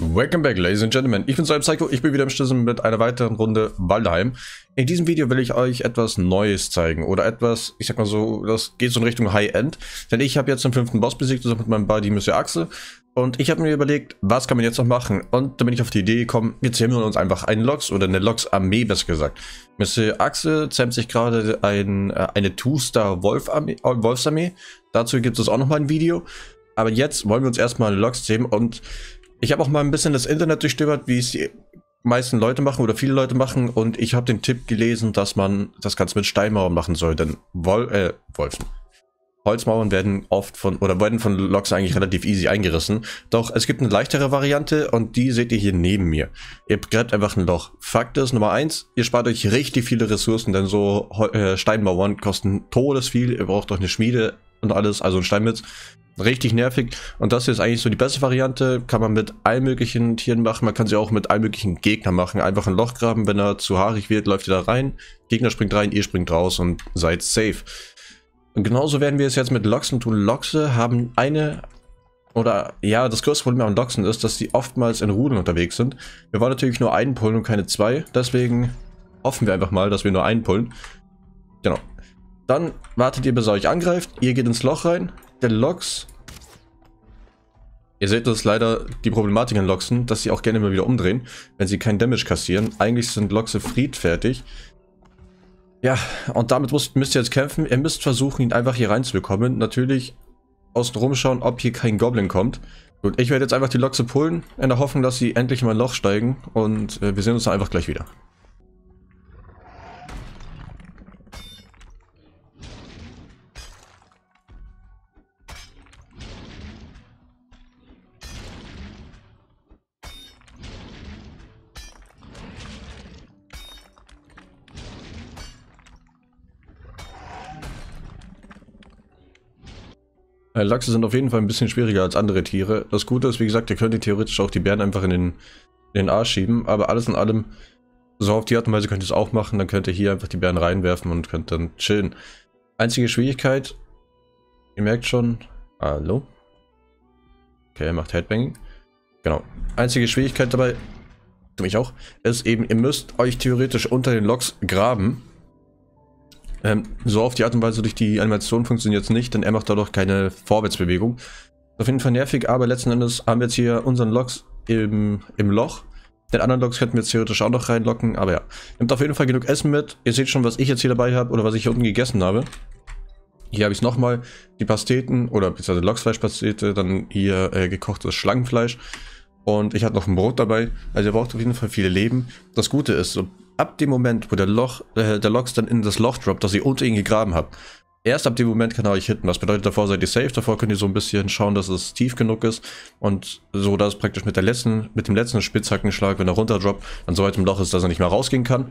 Welcome back, Ladies and Gentlemen. Ich bin Salm Psycho, ich bin wieder im Schlüssel mit einer weiteren Runde Waldheim. In diesem Video will ich euch etwas Neues zeigen oder etwas, ich sag mal so, das geht so in Richtung High-End. Denn ich habe jetzt den fünften Boss besiegt, zusammen mit meinem Buddy Monsieur Axel. Und ich habe mir überlegt, was kann man jetzt noch machen? Und da bin ich auf die Idee gekommen, wir zähmen uns einfach einen Loks oder eine Loks-Armee, besser gesagt. Monsieur Axel zähmt sich gerade ein, äh, eine Two-Star-Wolfsarmee. Äh, Wolfsarmee. Dazu gibt es auch nochmal ein Video. Aber jetzt wollen wir uns erstmal Loks zähmen und ich habe auch mal ein bisschen das Internet durchstöbert, wie es die meisten Leute machen oder viele Leute machen. Und ich habe den Tipp gelesen, dass man das Ganze mit Steinmauern machen soll. Denn Wol äh, Wolfen. Holzmauern werden oft von oder werden von Loks eigentlich relativ easy eingerissen. Doch es gibt eine leichtere Variante und die seht ihr hier neben mir. Ihr gräbt einfach ein Loch. Fakt ist Nummer eins: ihr spart euch richtig viele Ressourcen, denn so äh, Steinmauern kosten todes viel. Ihr braucht doch eine Schmiede und alles, also ein Steinmetz richtig nervig. Und das hier ist eigentlich so die beste Variante. Kann man mit allen möglichen Tieren machen. Man kann sie auch mit allen möglichen Gegnern machen. Einfach ein Loch graben. Wenn er zu haarig wird, läuft ihr da rein. Gegner springt rein, ihr springt raus und seid safe. Und genauso werden wir es jetzt mit Loxen tun. Loxe haben eine oder ja, das größte Problem an Loxen ist, dass sie oftmals in Rudeln unterwegs sind. Wir wollen natürlich nur einen Pullen und keine zwei, deswegen hoffen wir einfach mal, dass wir nur einen pullen. Genau. Dann wartet ihr, bis er euch angreift, ihr geht ins Loch rein, der Loks. Ihr seht, das ist leider die Problematik an Loksen, dass sie auch gerne immer wieder umdrehen, wenn sie keinen Damage kassieren. Eigentlich sind Lokse friedfertig. Ja, und damit müsst, müsst ihr jetzt kämpfen. Ihr müsst versuchen, ihn einfach hier reinzubekommen. Natürlich außen rumschauen, ob hier kein Goblin kommt. Gut, ich werde jetzt einfach die Lokse pullen, in der Hoffnung, dass sie endlich mal ein Loch steigen. Und äh, wir sehen uns dann einfach gleich wieder. Äh, Lachse sind auf jeden Fall ein bisschen schwieriger als andere Tiere. Das Gute ist, wie gesagt, ihr könnt ihr theoretisch auch die Bären einfach in den, in den Arsch schieben, aber alles in allem, so auf die Art und Weise könnt ihr es auch machen, dann könnt ihr hier einfach die Bären reinwerfen und könnt dann chillen. Einzige Schwierigkeit, ihr merkt schon, hallo? Okay, er macht Headbanging. Genau. Einzige Schwierigkeit dabei, mich auch, ist eben, ihr müsst euch theoretisch unter den Loks graben ähm, so auf die Art und Weise durch die Animation funktioniert es nicht, denn er macht dadurch keine Vorwärtsbewegung. auf jeden Fall nervig, aber letzten Endes haben wir jetzt hier unseren Loks im, im Loch. Den anderen Loks könnten wir jetzt theoretisch auch noch reinlocken, aber ja. Nehmt auf jeden Fall genug Essen mit. Ihr seht schon, was ich jetzt hier dabei habe oder was ich hier unten gegessen habe. Hier habe ich es nochmal, die Pasteten oder beziehungsweise Loksfleischpastete, dann hier äh, gekochtes Schlangenfleisch. Und ich hatte noch ein Brot dabei. Also ihr braucht auf jeden Fall viele Leben. Das Gute ist, so ab dem Moment, wo der Loch, äh, der Loks dann in das Loch droppt, das ihr unter ihn gegraben habt, erst ab dem Moment kann er euch hitten. Das bedeutet, davor seid ihr safe, davor könnt ihr so ein bisschen schauen, dass es tief genug ist. Und so, dass praktisch mit, der letzten, mit dem letzten Spitzhackenschlag, wenn er runterdroppt, dann so weit im Loch ist, dass er nicht mehr rausgehen kann.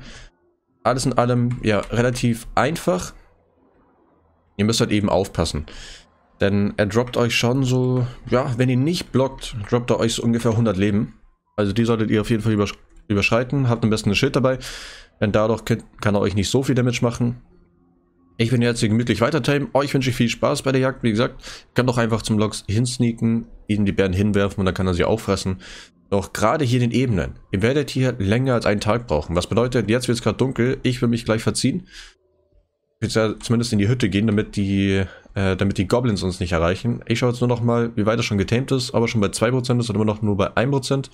Alles in allem, ja, relativ einfach. Ihr müsst halt eben aufpassen. Denn er droppt euch schon so, ja, wenn ihr nicht blockt, droppt er euch so ungefähr 100 Leben. Also die solltet ihr auf jeden Fall übersch überschreiten. Habt am besten ein Schild dabei, denn dadurch könnt, kann er euch nicht so viel Damage machen. Ich bin jetzt hier gemütlich -timen. Euch wünsche ich viel Spaß bei der Jagd. Wie gesagt, ich kann doch einfach zum Logs hinsneaken, ihnen die Bären hinwerfen und dann kann er sie auffressen. Doch gerade hier in den Ebenen, ihr werdet hier länger als einen Tag brauchen. Was bedeutet, jetzt wird es gerade dunkel, ich will mich gleich verziehen. Ich will zumindest in die Hütte gehen, damit die äh, damit die Goblins uns nicht erreichen. Ich schaue jetzt nur noch mal, wie weit er schon getamed ist, aber schon bei 2% ist oder immer noch nur bei 1%.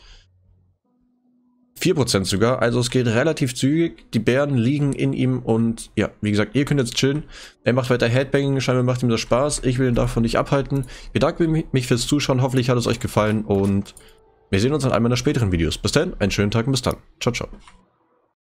4% sogar, also es geht relativ zügig. Die Bären liegen in ihm und ja, wie gesagt, ihr könnt jetzt chillen. Er macht weiter Headbanging, scheinbar macht ihm das Spaß. Ich will ihn davon nicht abhalten. Bedanke mich fürs Zuschauen, hoffentlich hat es euch gefallen und wir sehen uns in einem meiner späteren Videos. Bis dann, einen schönen Tag und bis dann. Ciao, ciao.